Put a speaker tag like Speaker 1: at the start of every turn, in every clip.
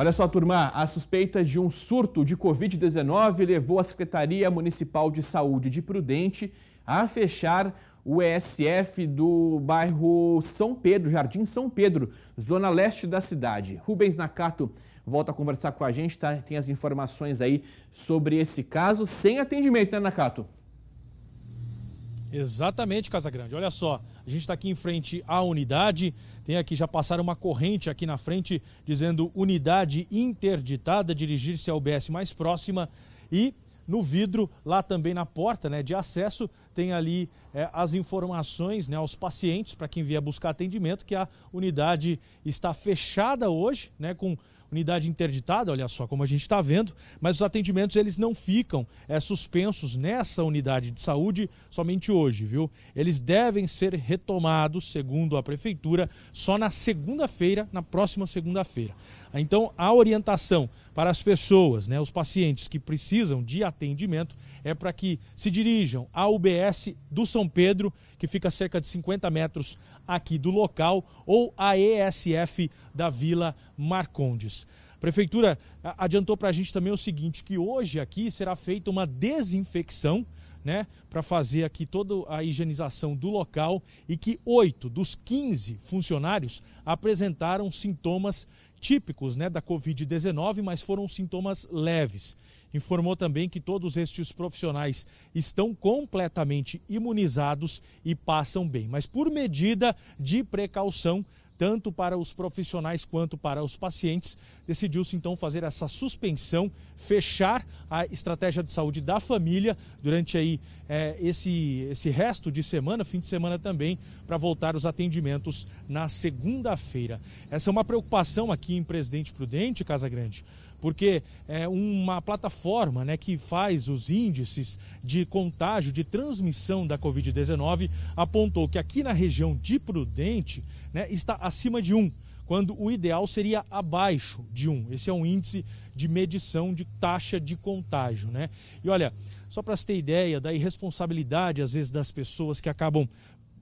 Speaker 1: Olha só, turma, a suspeita de um surto de Covid-19 levou a Secretaria Municipal de Saúde de Prudente a fechar o ESF do bairro São Pedro, Jardim São Pedro, zona leste da cidade. Rubens Nakato volta a conversar com a gente, tá? tem as informações aí sobre esse caso, sem atendimento, né, Nakato?
Speaker 2: Exatamente, Casa Grande. Olha só, a gente está aqui em frente à unidade. Tem aqui, já passaram uma corrente aqui na frente dizendo unidade interditada, dirigir-se ao BS mais próxima. E no vidro, lá também na porta né, de acesso, tem ali é, as informações né, aos pacientes para quem vier buscar atendimento, que a unidade está fechada hoje, né, com unidade interditada, olha só como a gente está vendo, mas os atendimentos eles não ficam é, suspensos nessa unidade de saúde somente hoje, viu? Eles devem ser retomados, segundo a prefeitura, só na segunda-feira, na próxima segunda-feira. Então, a orientação para as pessoas, né, os pacientes que precisam de atendimento, é para que se dirijam à UBS do São Pedro, que fica a cerca de 50 metros aqui do local, ou à ESF da Vila Marcondes. A prefeitura adiantou para a gente também o seguinte, que hoje aqui será feita uma desinfecção, né, para fazer aqui toda a higienização do local e que oito dos 15 funcionários apresentaram sintomas típicos né, da Covid-19, mas foram sintomas leves. Informou também que todos estes profissionais estão completamente imunizados e passam bem, mas por medida de precaução tanto para os profissionais quanto para os pacientes. Decidiu-se então fazer essa suspensão, fechar a estratégia de saúde da família durante aí é, esse, esse resto de semana, fim de semana também, para voltar os atendimentos na segunda-feira. Essa é uma preocupação aqui em Presidente Prudente, Casa Grande porque é uma plataforma né, que faz os índices de contágio, de transmissão da Covid-19, apontou que aqui na região de Prudente né, está acima de 1 quando o ideal seria abaixo de 1. Esse é um índice de medição de taxa de contágio, né? E olha, só para você ter ideia da irresponsabilidade, às vezes, das pessoas que acabam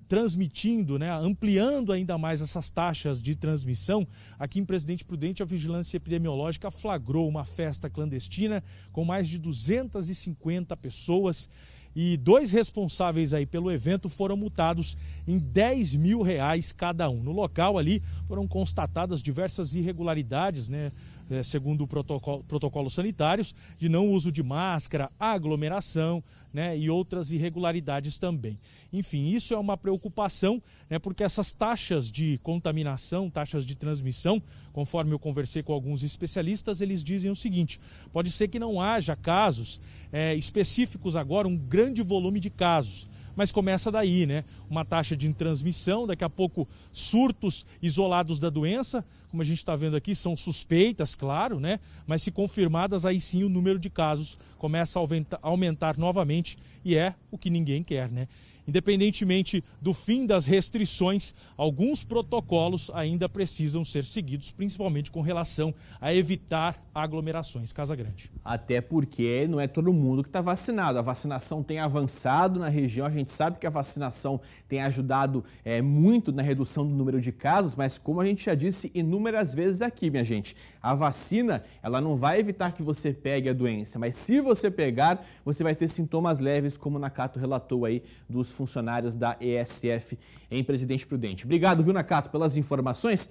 Speaker 2: transmitindo, né, ampliando ainda mais essas taxas de transmissão, aqui em Presidente Prudente a vigilância epidemiológica flagrou uma festa clandestina com mais de 250 pessoas e dois responsáveis aí pelo evento foram multados em 10 mil reais cada um. No local ali foram constatadas diversas irregularidades, né? é, segundo o protocolo, protocolos sanitários, de não uso de máscara, aglomeração né, e outras irregularidades também. Enfim, isso é uma preocupação, né, porque essas taxas de contaminação, taxas de transmissão, conforme eu conversei com alguns especialistas, eles dizem o seguinte: pode ser que não haja casos é, específicos agora, um grande volume de casos mas começa daí, né? Uma taxa de transmissão, daqui a pouco surtos isolados da doença, como a gente está vendo aqui, são suspeitas, claro, né? Mas se confirmadas, aí sim o número de casos começa a aumentar novamente e é o que ninguém quer, né? Independentemente do fim das restrições, alguns protocolos ainda precisam ser seguidos, principalmente com relação a evitar aglomerações. Casa Grande. Até porque não é todo mundo que está vacinado. A
Speaker 1: vacinação tem avançado na região. A gente sabe que a vacinação tem ajudado é, muito na redução do número de casos, mas como a gente já disse, inúmeras inúmeras vezes aqui, minha gente. A vacina, ela não vai evitar que você pegue a doença, mas se você pegar, você vai ter sintomas leves, como o Nakato relatou aí dos funcionários da ESF em Presidente Prudente. Obrigado, viu, Nakato, pelas informações.